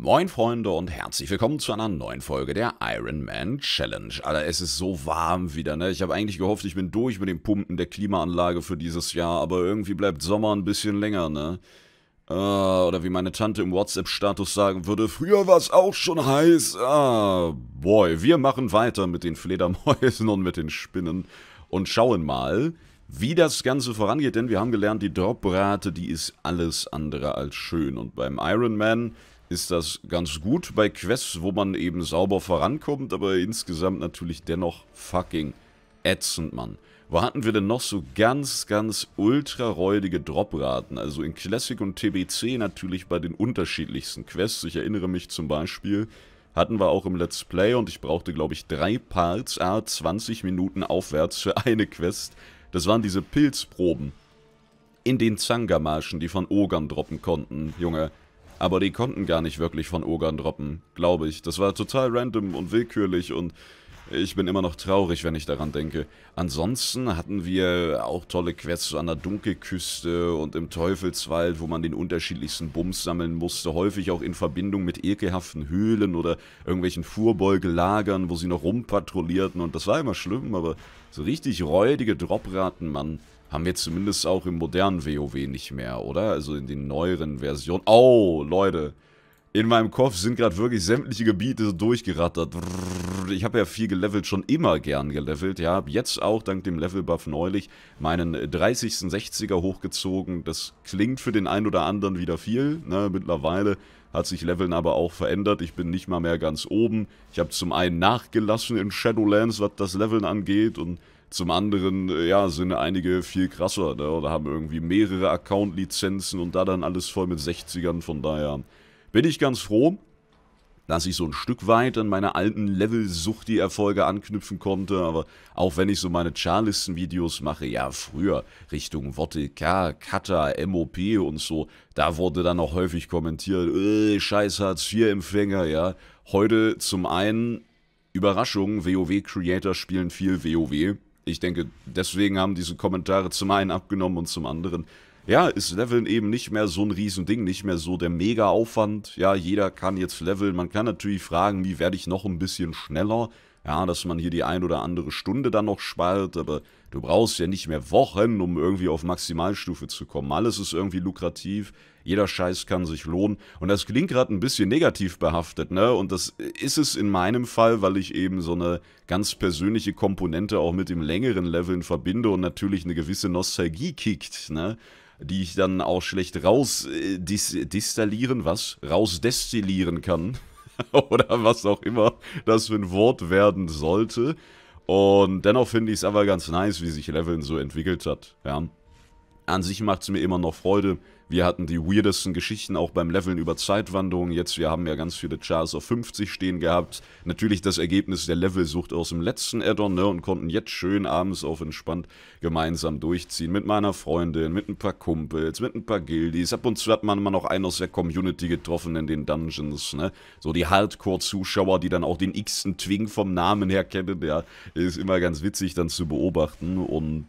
Moin Freunde und herzlich willkommen zu einer neuen Folge der Iron Man Challenge. Alter, es ist so warm wieder, ne? Ich habe eigentlich gehofft, ich bin durch mit dem Pumpen der Klimaanlage für dieses Jahr, aber irgendwie bleibt Sommer ein bisschen länger, ne? Äh, oder wie meine Tante im WhatsApp-Status sagen würde, früher war es auch schon heiß. Ah, boy, wir machen weiter mit den Fledermäusen und mit den Spinnen und schauen mal, wie das Ganze vorangeht, denn wir haben gelernt, die Droprate, die ist alles andere als schön. Und beim Iron Man ist das ganz gut bei Quests, wo man eben sauber vorankommt, aber insgesamt natürlich dennoch fucking ätzend, Mann. Wo hatten wir denn noch so ganz, ganz ultra räudige Dropraten? Also in Classic und TBC natürlich bei den unterschiedlichsten Quests. Ich erinnere mich zum Beispiel, hatten wir auch im Let's Play und ich brauchte, glaube ich, drei Parts, a 20 Minuten aufwärts für eine Quest. Das waren diese Pilzproben in den Zangamarschen, die von Ogern droppen konnten, Junge. Aber die konnten gar nicht wirklich von Ogern droppen, glaube ich. Das war total random und willkürlich und ich bin immer noch traurig, wenn ich daran denke. Ansonsten hatten wir auch tolle Quests an der Dunkelküste und im Teufelswald, wo man den unterschiedlichsten Bums sammeln musste, häufig auch in Verbindung mit ekelhaften Höhlen oder irgendwelchen Fuhrbeugelagern, wo sie noch rumpatrouillierten und das war immer schlimm, aber so richtig räudige Dropraten, Mann, haben wir zumindest auch im modernen WoW nicht mehr, oder? Also in den neueren Versionen. Oh, Leute. In meinem Kopf sind gerade wirklich sämtliche Gebiete durchgerattert. Ich habe ja viel gelevelt, schon immer gern gelevelt. Ja, habe jetzt auch dank dem Level-Buff neulich meinen 30. 60er hochgezogen. Das klingt für den einen oder anderen wieder viel. Ne? Mittlerweile hat sich Leveln aber auch verändert. Ich bin nicht mal mehr ganz oben. Ich habe zum einen nachgelassen in Shadowlands, was das Leveln angeht und zum anderen, äh, ja, sind einige viel krasser ne? oder haben irgendwie mehrere Account-Lizenzen und da dann alles voll mit 60ern. Von daher bin ich ganz froh, dass ich so ein Stück weit an meine alten level sucht die erfolge anknüpfen konnte, aber auch wenn ich so meine Charlisten-Videos mache, ja früher Richtung K, Kata, MOP und so, da wurde dann auch häufig kommentiert, äh, scheiß Hartz-IV-Empfänger, ja. Heute zum einen, Überraschung, WoW-Creator spielen viel WoW, ich denke, deswegen haben diese Kommentare zum einen abgenommen und zum anderen, ja, ist Leveln eben nicht mehr so ein Riesending, nicht mehr so der Mega-Aufwand. Ja, jeder kann jetzt leveln. Man kann natürlich fragen, wie werde ich noch ein bisschen schneller? Ja, dass man hier die ein oder andere Stunde dann noch spart, aber Du brauchst ja nicht mehr Wochen, um irgendwie auf Maximalstufe zu kommen. Alles ist irgendwie lukrativ, jeder Scheiß kann sich lohnen. Und das klingt gerade ein bisschen negativ behaftet, ne? Und das ist es in meinem Fall, weil ich eben so eine ganz persönliche Komponente auch mit dem längeren Leveln verbinde und natürlich eine gewisse Nostalgie kickt, ne? die ich dann auch schlecht rausdestillieren, äh, was? Rausdestillieren kann. Oder was auch immer das für ein Wort werden sollte. Und dennoch finde ich es aber ganz nice, wie sich Leveln so entwickelt hat. Ja. An sich macht es mir immer noch Freude, wir hatten die weirdesten Geschichten auch beim Leveln über Zeitwanderungen. Jetzt, wir haben ja ganz viele Chars auf 50 stehen gehabt. Natürlich das Ergebnis der Levelsucht aus dem letzten Addon, ne? Und konnten jetzt schön abends auf entspannt gemeinsam durchziehen. Mit meiner Freundin, mit ein paar Kumpels, mit ein paar Gildies. Ab und zu hat man immer noch einen aus der Community getroffen in den Dungeons, ne? So die Hardcore-Zuschauer, die dann auch den x-ten Twing vom Namen her kennen, der ist immer ganz witzig dann zu beobachten. Und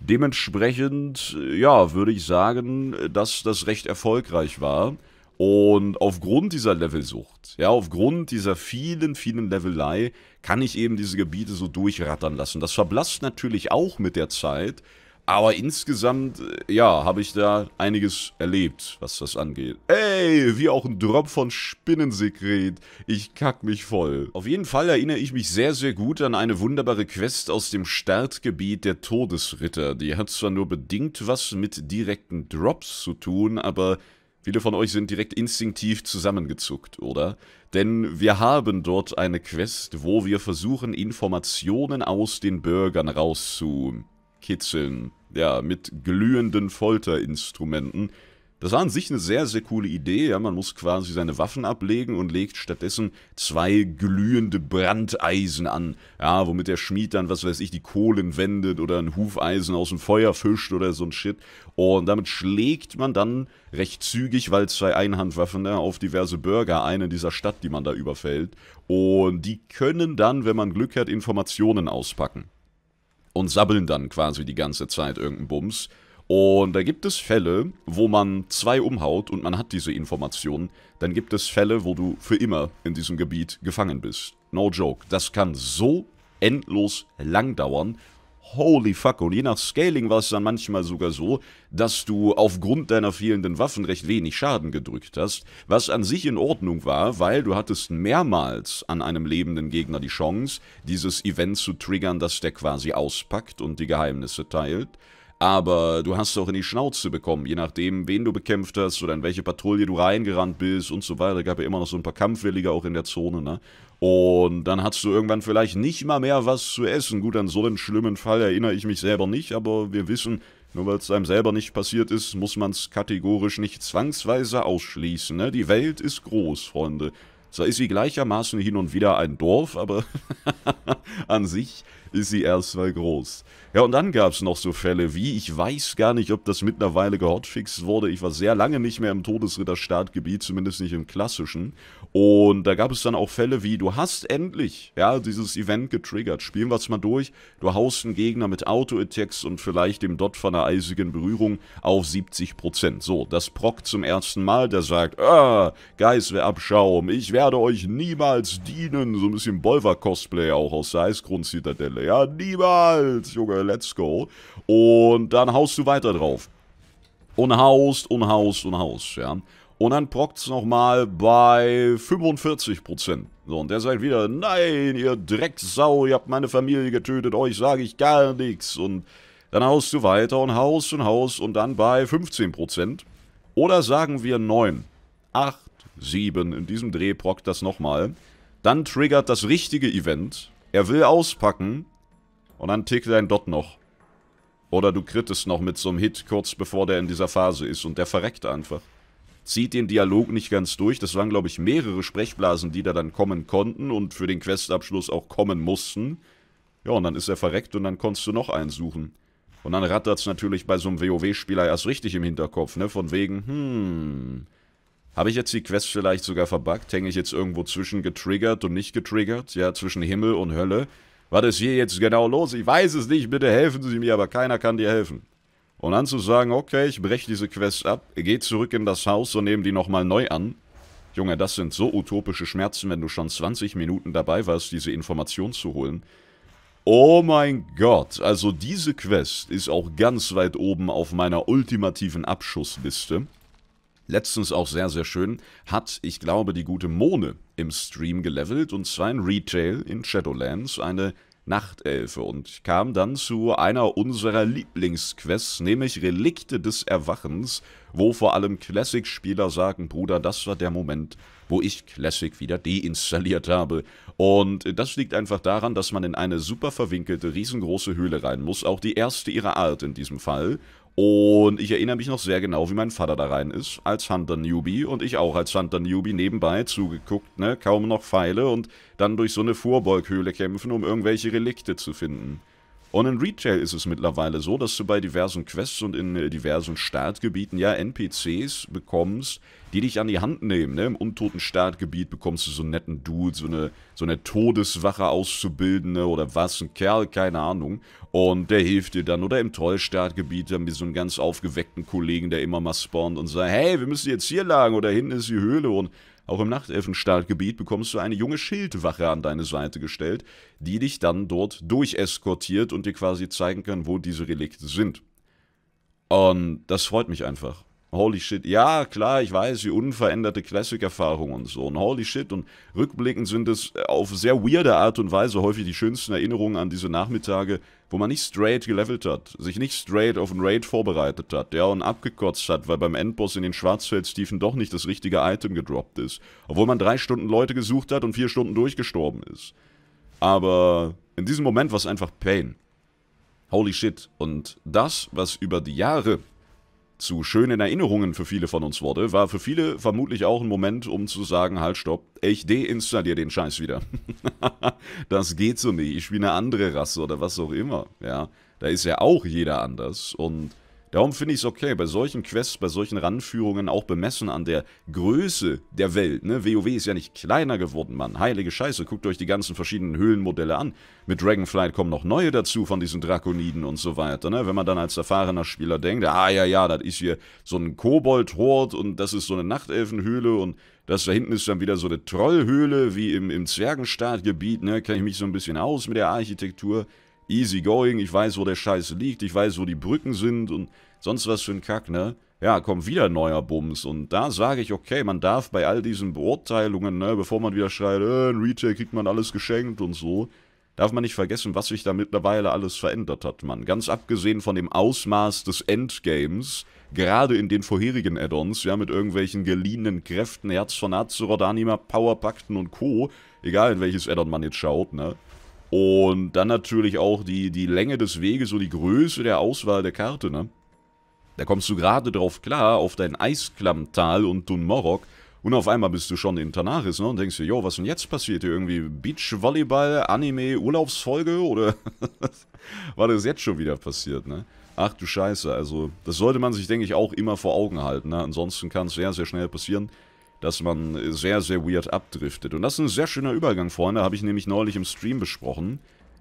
Dementsprechend, ja, würde ich sagen, dass das recht erfolgreich war. Und aufgrund dieser Levelsucht, ja, aufgrund dieser vielen, vielen Levelei, kann ich eben diese Gebiete so durchrattern lassen. Das verblasst natürlich auch mit der Zeit, aber insgesamt, äh, ja, habe ich da einiges erlebt, was das angeht. Ey, wie auch ein Drop von Spinnensekret. Ich kack mich voll. Auf jeden Fall erinnere ich mich sehr, sehr gut an eine wunderbare Quest aus dem Startgebiet der Todesritter. Die hat zwar nur bedingt was mit direkten Drops zu tun, aber Viele von euch sind direkt instinktiv zusammengezuckt, oder? Denn wir haben dort eine Quest, wo wir versuchen, Informationen aus den Bürgern rauszuholen kitzeln. Ja, mit glühenden Folterinstrumenten. Das war an sich eine sehr, sehr coole Idee. Ja, man muss quasi seine Waffen ablegen und legt stattdessen zwei glühende Brandeisen an. Ja, womit der Schmied dann, was weiß ich, die Kohlen wendet oder ein Hufeisen aus dem Feuer fischt oder so ein Shit. Und damit schlägt man dann recht zügig, weil zwei Einhandwaffen ne, auf diverse Bürger eine dieser Stadt, die man da überfällt. Und die können dann, wenn man Glück hat, Informationen auspacken und sabbeln dann quasi die ganze Zeit irgendeinen Bums. Und da gibt es Fälle, wo man zwei umhaut und man hat diese Information, Dann gibt es Fälle, wo du für immer in diesem Gebiet gefangen bist. No joke. Das kann so endlos lang dauern Holy fuck. Und je nach Scaling war es dann manchmal sogar so, dass du aufgrund deiner fehlenden Waffen recht wenig Schaden gedrückt hast, was an sich in Ordnung war, weil du hattest mehrmals an einem lebenden Gegner die Chance, dieses Event zu triggern, dass der quasi auspackt und die Geheimnisse teilt. Aber du hast auch in die Schnauze bekommen, je nachdem, wen du bekämpft hast oder in welche Patrouille du reingerannt bist und so weiter. Gab ja immer noch so ein paar Kampfwillige auch in der Zone, ne? Und dann hast du irgendwann vielleicht nicht mal mehr was zu essen. Gut, an so einen schlimmen Fall erinnere ich mich selber nicht, aber wir wissen, nur weil es einem selber nicht passiert ist, muss man es kategorisch nicht zwangsweise ausschließen. Ne? Die Welt ist groß, Freunde. Zwar ist sie gleichermaßen hin und wieder ein Dorf, aber an sich ist sie erstmal groß. Ja, und dann gab es noch so Fälle wie, ich weiß gar nicht, ob das mittlerweile gehotfixt wurde, ich war sehr lange nicht mehr im Todesritter-Startgebiet, zumindest nicht im klassischen, und da gab es dann auch Fälle wie, du hast endlich, ja, dieses Event getriggert. Spielen wir es mal durch. Du haust einen Gegner mit Auto-Attacks und vielleicht dem Dot von einer eisigen Berührung auf 70%. So, das prockt zum ersten Mal, der sagt, ah, Geist, ich werde euch niemals dienen. So ein bisschen Bolver-Cosplay auch aus der Eisgrund-Zitadelle. Ja, niemals, Junge, let's go. Und dann haust du weiter drauf. Und haust, und haust, und haust, ja. Und dann prockt's nochmal bei 45%. So, und der sagt wieder, nein, ihr Drecksau, ihr habt meine Familie getötet, euch sage ich gar nichts. Und dann haust du weiter und haust und haust und dann bei 15%. Oder sagen wir 9, 8, 7, in diesem Dreh prockt das nochmal. Dann triggert das richtige Event, er will auspacken und dann tickt dein Dot noch. Oder du krittest noch mit so einem Hit kurz bevor der in dieser Phase ist und der verreckt einfach zieht den Dialog nicht ganz durch. Das waren, glaube ich, mehrere Sprechblasen, die da dann kommen konnten und für den Questabschluss auch kommen mussten. Ja, und dann ist er verreckt und dann konntest du noch einen suchen. Und dann rattert es natürlich bei so einem WoW-Spieler erst richtig im Hinterkopf, ne? Von wegen, hm, habe ich jetzt die Quest vielleicht sogar verbuggt? Hänge ich jetzt irgendwo zwischen getriggert und nicht getriggert? Ja, zwischen Himmel und Hölle? Was ist hier jetzt genau los? Ich weiß es nicht, bitte helfen Sie mir, aber keiner kann dir helfen. Und dann zu sagen, okay, ich breche diese Quest ab, geh zurück in das Haus und nehme die nochmal neu an. Junge, das sind so utopische Schmerzen, wenn du schon 20 Minuten dabei warst, diese Information zu holen. Oh mein Gott, also diese Quest ist auch ganz weit oben auf meiner ultimativen Abschussliste. Letztens auch sehr, sehr schön, hat, ich glaube, die gute Mone im Stream gelevelt und zwar in Retail in Shadowlands, eine Nachtelfe und kam dann zu einer unserer Lieblingsquests, nämlich Relikte des Erwachens, wo vor allem Classic-Spieler sagen, Bruder, das war der Moment, wo ich Classic wieder deinstalliert habe. Und das liegt einfach daran, dass man in eine super verwinkelte, riesengroße Höhle rein muss, auch die erste ihrer Art in diesem Fall. Und ich erinnere mich noch sehr genau, wie mein Vater da rein ist, als Hunter Newbie und ich auch als Hunter Newbie nebenbei zugeguckt, ne, kaum noch Pfeile und dann durch so eine Vorbeughöhle kämpfen, um irgendwelche Relikte zu finden. Und in Retail ist es mittlerweile so, dass du bei diversen Quests und in äh, diversen Startgebieten ja NPCs bekommst, die dich an die Hand nehmen. Ne? Im untoten Startgebiet bekommst du so einen netten Dude, so eine, so eine Todeswache Auszubildende oder was, ein Kerl, keine Ahnung. Und der hilft dir dann. Oder im Trollstartgebiet haben wir so einen ganz aufgeweckten Kollegen, der immer mal spawnt und sagt, hey, wir müssen jetzt hier lagen oder hinten ist die Höhle und auch im Nachtelfenstartgebiet bekommst du eine junge Schildwache an deine Seite gestellt, die dich dann dort durcheskortiert und dir quasi zeigen kann, wo diese Relikte sind. Und das freut mich einfach holy shit, ja klar, ich weiß, die unveränderte Classic-Erfahrung und so und holy shit und rückblickend sind es äh, auf sehr weirde Art und Weise häufig die schönsten Erinnerungen an diese Nachmittage, wo man nicht straight gelevelt hat, sich nicht straight auf einen Raid vorbereitet hat, ja, und abgekotzt hat, weil beim Endboss in den Schwarzfeldstiefen doch nicht das richtige Item gedroppt ist, obwohl man drei Stunden Leute gesucht hat und vier Stunden durchgestorben ist. Aber in diesem Moment war es einfach Pain. Holy shit. Und das, was über die Jahre zu schönen Erinnerungen für viele von uns wurde, war für viele vermutlich auch ein Moment, um zu sagen, halt, stopp, ich deinstallier den Scheiß wieder. das geht so nicht, ich bin eine andere Rasse oder was auch immer, ja. Da ist ja auch jeder anders und Darum finde ich es okay, bei solchen Quests, bei solchen Ranführungen, auch bemessen an der Größe der Welt, ne, WoW ist ja nicht kleiner geworden, Mann, heilige Scheiße, guckt euch die ganzen verschiedenen Höhlenmodelle an. Mit Dragonflight kommen noch neue dazu von diesen Drakoniden und so weiter, ne, wenn man dann als erfahrener Spieler denkt, ah ja, ja, das ist hier so ein Kobold-Hort und das ist so eine Nachtelfenhöhle und das da hinten ist dann wieder so eine Trollhöhle wie im, im Zwergenstaatgebiet, ne, kenne ich mich so ein bisschen aus mit der Architektur easy going, ich weiß, wo der Scheiß liegt, ich weiß, wo die Brücken sind und sonst was für ein Kack, ne? Ja, kommt wieder neuer Bums und da sage ich, okay, man darf bei all diesen Beurteilungen, ne, bevor man wieder schreit, äh, in Retail kriegt man alles geschenkt und so, darf man nicht vergessen, was sich da mittlerweile alles verändert hat, man. Ganz abgesehen von dem Ausmaß des Endgames, gerade in den vorherigen Add-ons, ja, mit irgendwelchen geliehenen Kräften, Herz von Azeroth, Anima, Powerpakten und Co., egal in welches Addon man jetzt schaut, ne, und dann natürlich auch die, die Länge des Weges, so die Größe der Auswahl der Karte, ne? Da kommst du gerade drauf klar, auf dein Eisklammtal und Dunmorok. Und auf einmal bist du schon in Tanaris, ne? Und denkst dir, jo, was denn jetzt passiert hier? Irgendwie Beachvolleyball, Anime, Urlaubsfolge? Oder war das jetzt schon wieder passiert, ne? Ach du Scheiße, also das sollte man sich, denke ich, auch immer vor Augen halten, ne? Ansonsten kann es sehr, sehr schnell passieren, dass man sehr, sehr weird abdriftet. Und das ist ein sehr schöner Übergang, Freunde, habe ich nämlich neulich im Stream besprochen.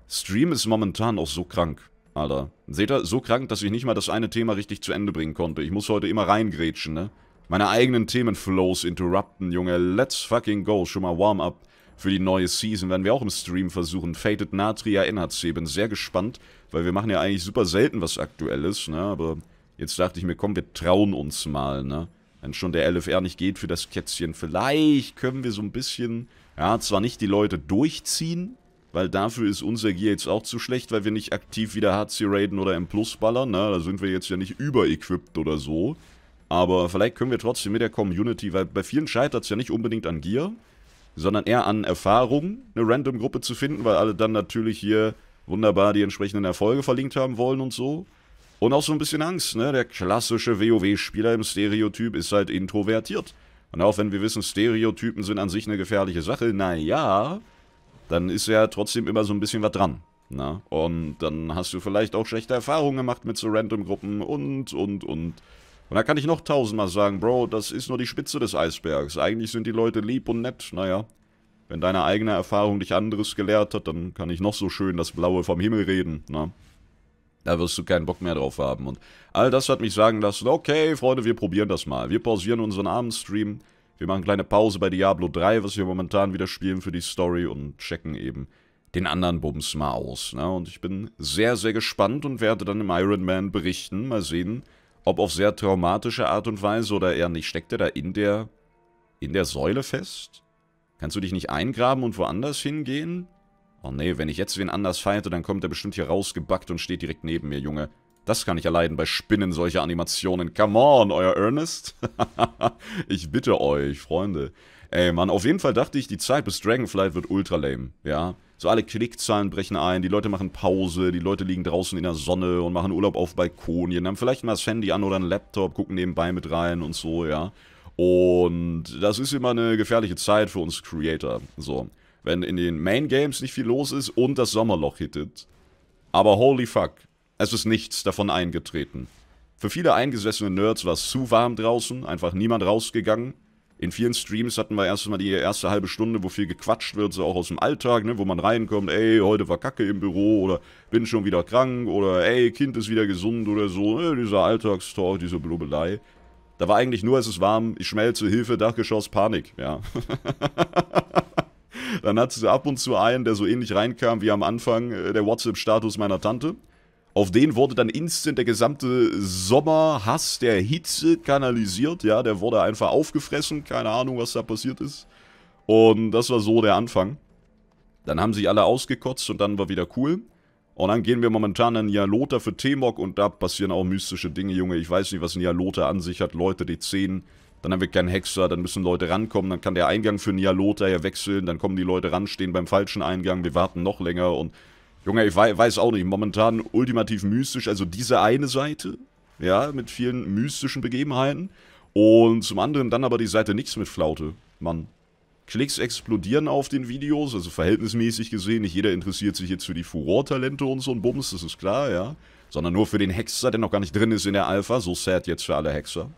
Stream ist momentan auch so krank, Alter. Seht ihr, so krank, dass ich nicht mal das eine Thema richtig zu Ende bringen konnte. Ich muss heute immer reingrätschen, ne? Meine eigenen Themenflows interrupten, Junge. Let's fucking go. Schon mal Warm-up für die neue Season werden wir auch im Stream versuchen. Fated Natria NHC. Bin sehr gespannt, weil wir machen ja eigentlich super selten was Aktuelles, ne? Aber jetzt dachte ich mir, komm, wir trauen uns mal, ne? wenn schon der LFR nicht geht für das Kätzchen, vielleicht können wir so ein bisschen, ja, zwar nicht die Leute durchziehen, weil dafür ist unser Gear jetzt auch zu schlecht, weil wir nicht aktiv wieder HC raiden oder M Plus ballern, ne? da sind wir jetzt ja nicht überequipped oder so. Aber vielleicht können wir trotzdem mit der Community, weil bei vielen scheitert es ja nicht unbedingt an Gear, sondern eher an Erfahrung, eine Random-Gruppe zu finden, weil alle dann natürlich hier wunderbar die entsprechenden Erfolge verlinkt haben wollen und so. Und auch so ein bisschen Angst, ne? Der klassische WoW-Spieler im Stereotyp ist halt introvertiert. Und auch wenn wir wissen, Stereotypen sind an sich eine gefährliche Sache, naja, dann ist ja trotzdem immer so ein bisschen was dran. Na? Ne? Und dann hast du vielleicht auch schlechte Erfahrungen gemacht mit so Random-Gruppen und, und, und. Und da kann ich noch tausendmal sagen, Bro, das ist nur die Spitze des Eisbergs. Eigentlich sind die Leute lieb und nett. Naja, wenn deine eigene Erfahrung dich anderes gelehrt hat, dann kann ich noch so schön das Blaue vom Himmel reden. Na? Ne? Da wirst du keinen Bock mehr drauf haben. Und all das hat mich sagen lassen, okay, Freunde, wir probieren das mal. Wir pausieren unseren Abendstream. Wir machen kleine Pause bei Diablo 3, was wir momentan wieder spielen für die Story und checken eben den anderen Bums mal aus. Ne? Und ich bin sehr, sehr gespannt und werde dann im Iron Man berichten. Mal sehen, ob auf sehr traumatische Art und Weise oder eher nicht. Steckt er da in der, in der Säule fest? Kannst du dich nicht eingraben und woanders hingehen? Oh nee, wenn ich jetzt wen anders feierte, dann kommt er bestimmt hier rausgebackt und steht direkt neben mir, Junge. Das kann ich erleiden bei Spinnen solcher Animationen. Come on, euer Ernest. ich bitte euch, Freunde. Ey, Mann, auf jeden Fall dachte ich, die Zeit bis Dragonflight wird ultra lame, ja. So alle Klickzahlen brechen ein, die Leute machen Pause, die Leute liegen draußen in der Sonne und machen Urlaub auf Balkonien, haben vielleicht mal das Handy an oder einen Laptop, gucken nebenbei mit rein und so, ja. Und das ist immer eine gefährliche Zeit für uns Creator, so wenn in den Main Games nicht viel los ist und das Sommerloch hittet. Aber holy fuck, es ist nichts davon eingetreten. Für viele eingesessene Nerds war es zu warm draußen, einfach niemand rausgegangen. In vielen Streams hatten wir erstmal die erste halbe Stunde, wo viel gequatscht wird, so auch aus dem Alltag, ne, wo man reinkommt, ey, heute war Kacke im Büro oder bin schon wieder krank oder ey, Kind ist wieder gesund oder so, ne, dieser Alltagstalk, diese Blubelei. Da war eigentlich nur, es ist warm, ich schmelze, Hilfe, Dachgeschoss, Panik, ja. Dann hat sie ab und zu einen, der so ähnlich reinkam wie am Anfang äh, der WhatsApp-Status meiner Tante. Auf den wurde dann instant der gesamte Sommerhass der Hitze kanalisiert. Ja, der wurde einfach aufgefressen. Keine Ahnung, was da passiert ist. Und das war so der Anfang. Dann haben sich alle ausgekotzt und dann war wieder cool. Und dann gehen wir momentan in Nialota für T-Mog und da passieren auch mystische Dinge, Junge. Ich weiß nicht, was Nialota an sich hat. Leute, die 10 dann haben wir keinen Hexer, dann müssen Leute rankommen, dann kann der Eingang für Nialota ja wechseln, dann kommen die Leute ran, stehen beim falschen Eingang, wir warten noch länger und... Junge, ich weiß auch nicht, momentan ultimativ mystisch, also diese eine Seite, ja, mit vielen mystischen Begebenheiten und zum anderen dann aber die Seite nichts mit Flaute, Mann. Klicks explodieren auf den Videos, also verhältnismäßig gesehen, nicht jeder interessiert sich jetzt für die Furortalente und so ein Bums, das ist klar, ja. Sondern nur für den Hexer, der noch gar nicht drin ist in der Alpha, so sad jetzt für alle Hexer.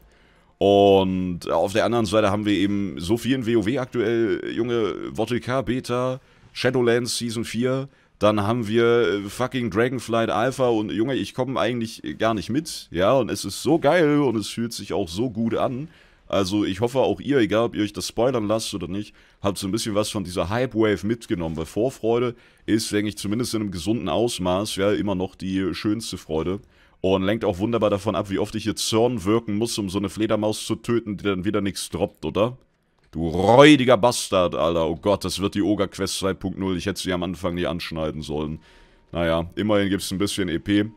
Und auf der anderen Seite haben wir eben so viel in WoW aktuell, Junge, Votika Beta, Shadowlands Season 4, dann haben wir äh, fucking Dragonflight Alpha und Junge, ich komme eigentlich gar nicht mit, ja, und es ist so geil und es fühlt sich auch so gut an. Also ich hoffe auch ihr, egal ob ihr euch das spoilern lasst oder nicht, habe so ein bisschen was von dieser Hype-Wave mitgenommen, weil Vorfreude ist, denke ich, zumindest in einem gesunden Ausmaß ja immer noch die schönste Freude. Und lenkt auch wunderbar davon ab, wie oft ich hier Zorn wirken muss, um so eine Fledermaus zu töten, die dann wieder nichts droppt, oder? Du räudiger Bastard, Alter. Oh Gott, das wird die ogre quest 2.0. Ich hätte sie am Anfang nie anschneiden sollen. Naja, immerhin gibt es ein bisschen EP.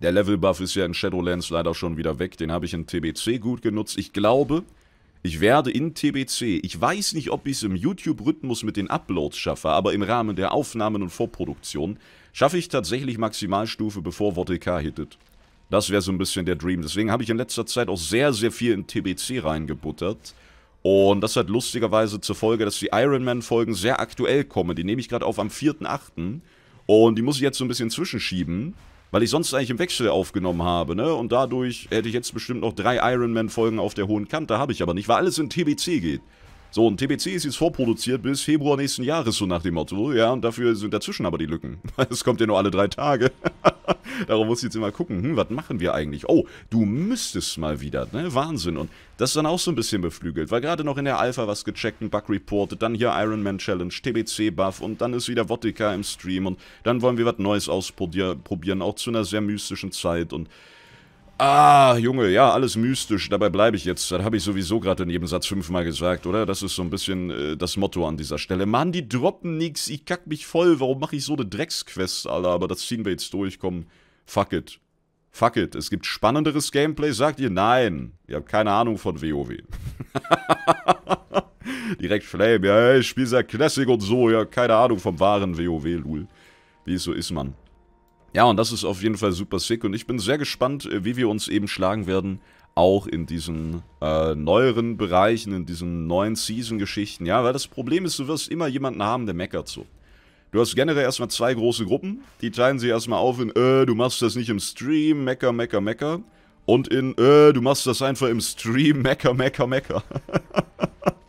Der Level-Buff ist ja in Shadowlands leider schon wieder weg. Den habe ich in TBC gut genutzt. Ich glaube, ich werde in TBC, ich weiß nicht, ob ich es im YouTube-Rhythmus mit den Uploads schaffe, aber im Rahmen der Aufnahmen und Vorproduktion schaffe ich tatsächlich Maximalstufe, bevor VTK hittet. Das wäre so ein bisschen der Dream. Deswegen habe ich in letzter Zeit auch sehr, sehr viel in TBC reingebuttert. Und das hat lustigerweise zur Folge, dass die Ironman-Folgen sehr aktuell kommen. Die nehme ich gerade auf am 4.8. Und die muss ich jetzt so ein bisschen zwischenschieben. Weil ich sonst eigentlich im Wechsel aufgenommen habe, ne? Und dadurch hätte ich jetzt bestimmt noch drei Ironman-Folgen auf der hohen Kante. Habe ich aber nicht, weil alles in TBC geht. So, ein TBC ist jetzt vorproduziert bis Februar nächsten Jahres, so nach dem Motto. Ja, und dafür sind dazwischen aber die Lücken. Es kommt ja nur alle drei Tage. Darum muss ich jetzt immer gucken, hm, was machen wir eigentlich? Oh, du müsstest mal wieder, ne? Wahnsinn. Und das ist dann auch so ein bisschen beflügelt, War gerade noch in der Alpha was gecheckt, ein Bug reported, dann hier Iron Man Challenge, TBC-Buff und dann ist wieder Wottika im Stream und dann wollen wir was Neues ausprobieren, auch zu einer sehr mystischen Zeit und Ah, Junge, ja, alles mystisch, dabei bleibe ich jetzt. Das habe ich sowieso gerade in jedem Satz fünfmal gesagt, oder? Das ist so ein bisschen äh, das Motto an dieser Stelle. Mann, die droppen nix, ich kack mich voll. Warum mache ich so eine Drecksquest, Alter? Aber das ziehen wir jetzt durch, komm. Fuck it. Fuck it, es gibt spannenderes Gameplay, sagt ihr? Nein, ihr habt keine Ahnung von WoW. Direkt Flame, ja, ich spiele ja Classic und so, ja, keine Ahnung vom wahren WoW, Lul. Wie es so ist, Mann. Ja, und das ist auf jeden Fall super sick und ich bin sehr gespannt, äh, wie wir uns eben schlagen werden, auch in diesen äh, neueren Bereichen, in diesen neuen Season-Geschichten. Ja, weil das Problem ist, du wirst immer jemanden haben, der meckert so. Du hast generell erstmal zwei große Gruppen, die teilen sich erstmal auf in, äh, du machst das nicht im Stream, mecker, mecker, mecker. Und in, äh, du machst das einfach im Stream, mecker, mecker, mecker.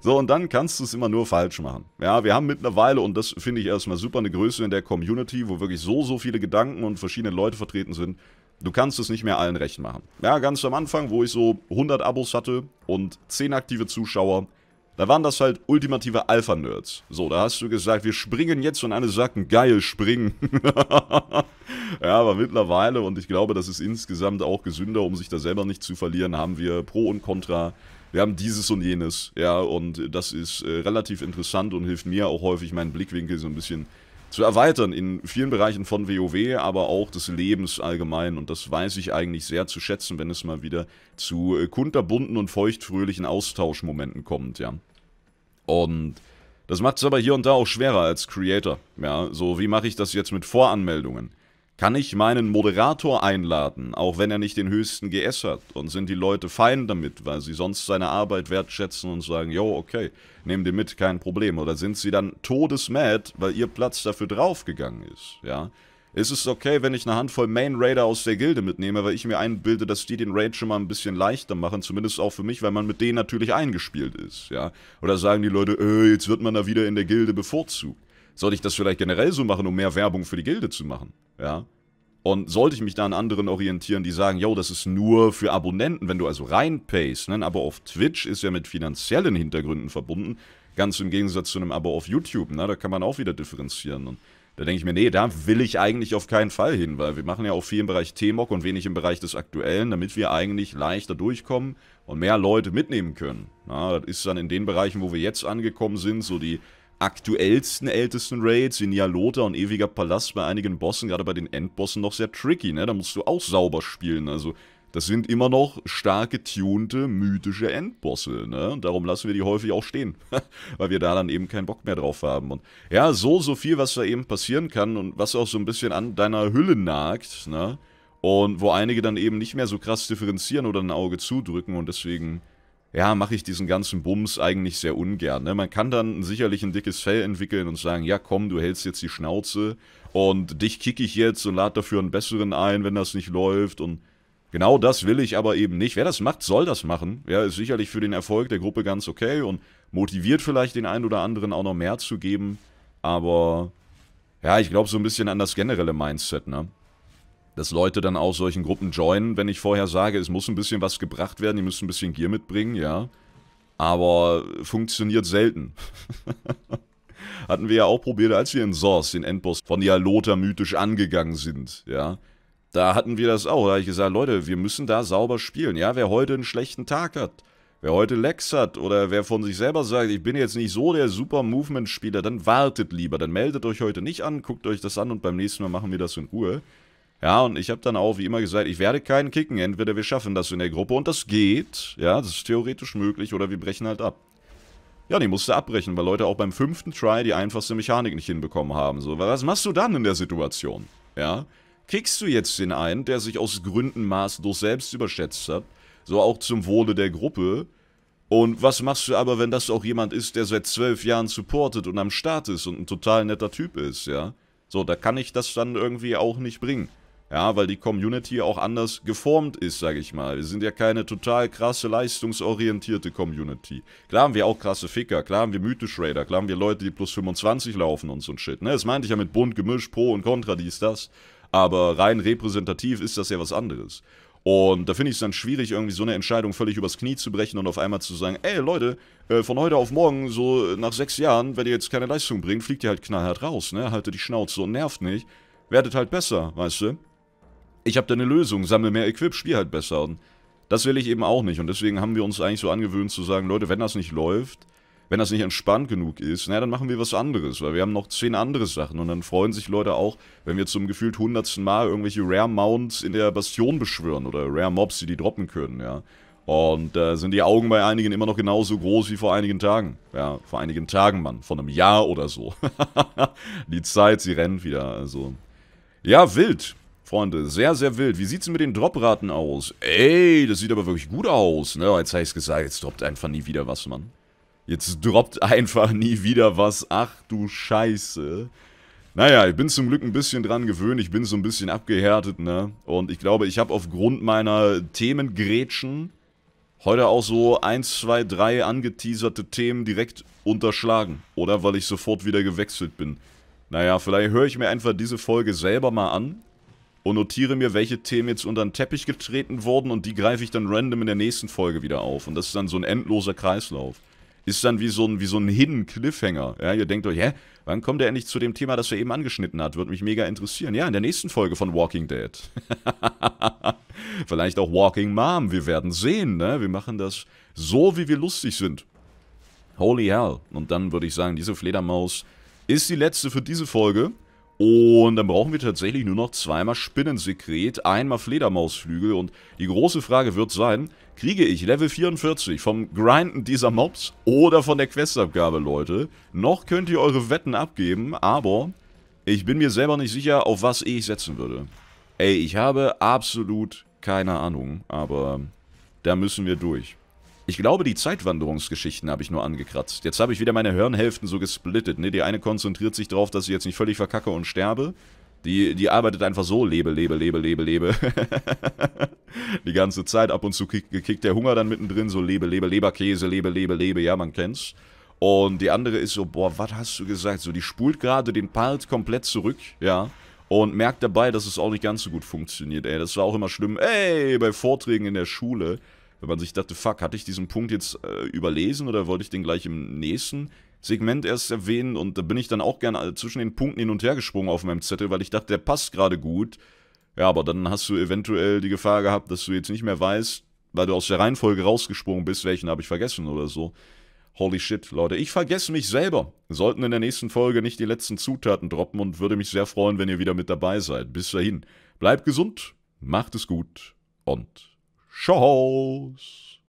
So, und dann kannst du es immer nur falsch machen. Ja, wir haben mittlerweile, und das finde ich erstmal super, eine Größe in der Community, wo wirklich so, so viele Gedanken und verschiedene Leute vertreten sind. Du kannst es nicht mehr allen recht machen. Ja, ganz am Anfang, wo ich so 100 Abos hatte und 10 aktive Zuschauer, da waren das halt ultimative Alpha-Nerds. So, da hast du gesagt, wir springen jetzt und alle sagten, geil, springen. ja, aber mittlerweile, und ich glaube, das ist insgesamt auch gesünder, um sich da selber nicht zu verlieren, haben wir Pro und Contra wir haben dieses und jenes, ja, und das ist äh, relativ interessant und hilft mir auch häufig, meinen Blickwinkel so ein bisschen zu erweitern in vielen Bereichen von WoW, aber auch des Lebens allgemein. Und das weiß ich eigentlich sehr zu schätzen, wenn es mal wieder zu äh, kunterbunten und feuchtfröhlichen Austauschmomenten kommt, ja. Und das macht es aber hier und da auch schwerer als Creator, ja. So, wie mache ich das jetzt mit Voranmeldungen? kann ich meinen Moderator einladen, auch wenn er nicht den höchsten GS hat? Und sind die Leute fein damit, weil sie sonst seine Arbeit wertschätzen und sagen, jo, okay, nehmen den mit, kein Problem. Oder sind sie dann todesmad, weil ihr Platz dafür draufgegangen ist, ja? Ist es okay, wenn ich eine Handvoll Main Raider aus der Gilde mitnehme, weil ich mir einbilde, dass die den Raid schon mal ein bisschen leichter machen, zumindest auch für mich, weil man mit denen natürlich eingespielt ist, ja? Oder sagen die Leute, äh, jetzt wird man da wieder in der Gilde bevorzugt. Sollte ich das vielleicht generell so machen, um mehr Werbung für die Gilde zu machen? ja. Und sollte ich mich da an anderen orientieren, die sagen, yo, das ist nur für Abonnenten, wenn du also reinpayst, ne? aber auf Twitch ist ja mit finanziellen Hintergründen verbunden, ganz im Gegensatz zu einem Abo auf YouTube, ne? da kann man auch wieder differenzieren. Und da denke ich mir, nee, da will ich eigentlich auf keinen Fall hin, weil wir machen ja auch viel im Bereich T-Mock und wenig im Bereich des Aktuellen, damit wir eigentlich leichter durchkommen und mehr Leute mitnehmen können. Na, das ist dann in den Bereichen, wo wir jetzt angekommen sind, so die aktuellsten ältesten Raids, in Nialota und Ewiger Palast bei einigen Bossen, gerade bei den Endbossen noch sehr tricky, ne? Da musst du auch sauber spielen, also das sind immer noch stark getunte, mythische Endbosse, ne? Und darum lassen wir die häufig auch stehen, weil wir da dann eben keinen Bock mehr drauf haben. Und ja, so, so viel, was da eben passieren kann und was auch so ein bisschen an deiner Hülle nagt, ne? Und wo einige dann eben nicht mehr so krass differenzieren oder ein Auge zudrücken und deswegen ja, mache ich diesen ganzen Bums eigentlich sehr ungern. Ne? Man kann dann sicherlich ein dickes Fell entwickeln und sagen, ja komm, du hältst jetzt die Schnauze und dich kick ich jetzt und lade dafür einen besseren ein, wenn das nicht läuft und genau das will ich aber eben nicht. Wer das macht, soll das machen. Ja, ist sicherlich für den Erfolg der Gruppe ganz okay und motiviert vielleicht den einen oder anderen auch noch mehr zu geben, aber ja, ich glaube so ein bisschen an das generelle Mindset, ne? dass Leute dann auch solchen Gruppen joinen, wenn ich vorher sage, es muss ein bisschen was gebracht werden, ihr müsst ein bisschen Gier mitbringen, ja. Aber funktioniert selten. Hatten wir ja auch probiert, als wir in Source den Endboss von Dialota mythisch angegangen sind, ja. Da hatten wir das auch, da habe ich gesagt, Leute, wir müssen da sauber spielen, ja. Wer heute einen schlechten Tag hat, Wer heute Lex hat oder wer von sich selber sagt, ich bin jetzt nicht so der super Movement-Spieler, dann wartet lieber, dann meldet euch heute nicht an, guckt euch das an und beim nächsten Mal machen wir das in Ruhe. Ja, und ich habe dann auch wie immer gesagt, ich werde keinen kicken. Entweder wir schaffen das in der Gruppe und das geht. Ja, das ist theoretisch möglich oder wir brechen halt ab. Ja, die musste abbrechen, weil Leute auch beim fünften Try die einfachste Mechanik nicht hinbekommen haben. So, was machst du dann in der Situation? Ja, kickst du jetzt den einen, der sich aus Gründen maßlos selbst überschätzt hat, so auch zum Wohle der Gruppe. Und was machst du aber, wenn das auch jemand ist, der seit zwölf Jahren supportet und am Start ist und ein total netter Typ ist, ja? So, da kann ich das dann irgendwie auch nicht bringen. Ja, weil die Community auch anders geformt ist, sage ich mal. Wir sind ja keine total krasse, leistungsorientierte Community. Klar haben wir auch krasse Ficker, klar haben wir Mythe-Schrader, klar haben wir Leute, die plus 25 laufen und so ein Shit. Ne? Das meinte ich ja mit bunt gemischt, Pro und Contra, dies, das. Aber rein repräsentativ ist das ja was anderes. Und da finde ich es dann schwierig, irgendwie so eine Entscheidung völlig übers Knie zu brechen und auf einmal zu sagen, ey Leute, äh, von heute auf morgen, so äh, nach sechs Jahren, wenn ihr jetzt keine Leistung bringt, fliegt ihr halt knallhart raus, ne? Haltet die Schnauze und nervt nicht. Werdet halt besser, weißt du? ich habe da eine Lösung, sammle mehr Equip, spiel halt besser. Und das will ich eben auch nicht. Und deswegen haben wir uns eigentlich so angewöhnt zu sagen, Leute, wenn das nicht läuft, wenn das nicht entspannt genug ist, naja, dann machen wir was anderes, weil wir haben noch zehn andere Sachen und dann freuen sich Leute auch, wenn wir zum gefühlt hundertsten Mal irgendwelche Rare Mounts in der Bastion beschwören oder Rare Mobs, die die droppen können, ja. Und da äh, sind die Augen bei einigen immer noch genauso groß wie vor einigen Tagen. Ja, vor einigen Tagen, Mann. Vor einem Jahr oder so. die Zeit, sie rennt wieder, also. Ja, wild. Freunde, sehr, sehr wild. Wie sieht's denn mit den Dropraten aus? Ey, das sieht aber wirklich gut aus, ne? Jetzt habe ich's gesagt, jetzt droppt einfach nie wieder was, Mann. Jetzt droppt einfach nie wieder was. Ach du Scheiße. Naja, ich bin zum Glück ein bisschen dran gewöhnt. Ich bin so ein bisschen abgehärtet, ne? Und ich glaube, ich habe aufgrund meiner Themengrätschen heute auch so 1, 2, 3 angeteaserte Themen direkt unterschlagen. Oder weil ich sofort wieder gewechselt bin. Naja, vielleicht höre ich mir einfach diese Folge selber mal an und notiere mir, welche Themen jetzt unter den Teppich getreten wurden und die greife ich dann random in der nächsten Folge wieder auf. Und das ist dann so ein endloser Kreislauf. Ist dann wie so ein, wie so ein Hidden Cliffhanger. Ja, ihr denkt euch, hä, wann kommt er endlich zu dem Thema, das er eben angeschnitten hat? Würde mich mega interessieren. Ja, in der nächsten Folge von Walking Dead. Vielleicht auch Walking Mom, wir werden sehen, ne? Wir machen das so, wie wir lustig sind. Holy hell. Und dann würde ich sagen, diese Fledermaus ist die letzte für diese Folge. Und dann brauchen wir tatsächlich nur noch zweimal Spinnensekret, einmal Fledermausflügel und die große Frage wird sein, kriege ich Level 44 vom Grinden dieser Mobs oder von der Questabgabe, Leute? Noch könnt ihr eure Wetten abgeben, aber ich bin mir selber nicht sicher, auf was ich setzen würde. Ey, ich habe absolut keine Ahnung, aber da müssen wir durch. Ich glaube, die Zeitwanderungsgeschichten habe ich nur angekratzt. Jetzt habe ich wieder meine Hirnhälften so gesplittet. Ne? Die eine konzentriert sich darauf, dass ich jetzt nicht völlig verkacke und sterbe. Die, die arbeitet einfach so, lebe, lebe, lebe, lebe, lebe. die ganze Zeit, ab und zu kick, kickt der Hunger dann mittendrin, so lebe, lebe, Leberkäse, lebe, lebe, lebe, ja, man kennt's. Und die andere ist so, boah, was hast du gesagt? So, die spult gerade den Part komplett zurück, ja. Und merkt dabei, dass es auch nicht ganz so gut funktioniert, ey. Das war auch immer schlimm. Ey, bei Vorträgen in der Schule wenn man sich dachte, fuck, hatte ich diesen Punkt jetzt äh, überlesen oder wollte ich den gleich im nächsten Segment erst erwähnen? Und da bin ich dann auch gerne äh, zwischen den Punkten hin und her gesprungen auf meinem Zettel, weil ich dachte, der passt gerade gut. Ja, aber dann hast du eventuell die Gefahr gehabt, dass du jetzt nicht mehr weißt, weil du aus der Reihenfolge rausgesprungen bist, welchen habe ich vergessen oder so. Holy shit, Leute, ich vergesse mich selber. sollten in der nächsten Folge nicht die letzten Zutaten droppen und würde mich sehr freuen, wenn ihr wieder mit dabei seid. Bis dahin, bleibt gesund, macht es gut und Charles.